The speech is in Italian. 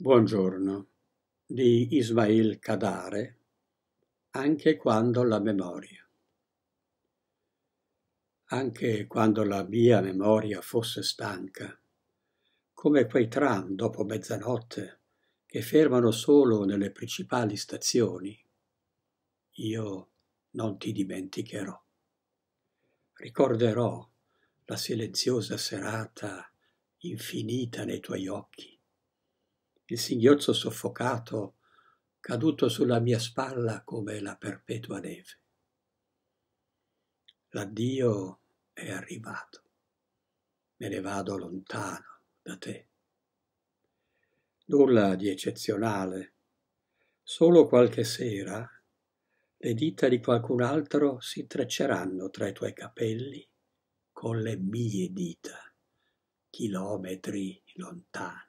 Buongiorno di Ismail Kadare, Anche quando la memoria Anche quando la mia memoria fosse stanca, come quei tram dopo mezzanotte che fermano solo nelle principali stazioni, io non ti dimenticherò. Ricorderò la silenziosa serata infinita nei tuoi occhi il singhiozzo soffocato caduto sulla mia spalla come la perpetua neve. L'addio è arrivato, me ne vado lontano da te. Nulla di eccezionale, solo qualche sera le dita di qualcun altro si trecceranno tra i tuoi capelli con le mie dita, chilometri lontani.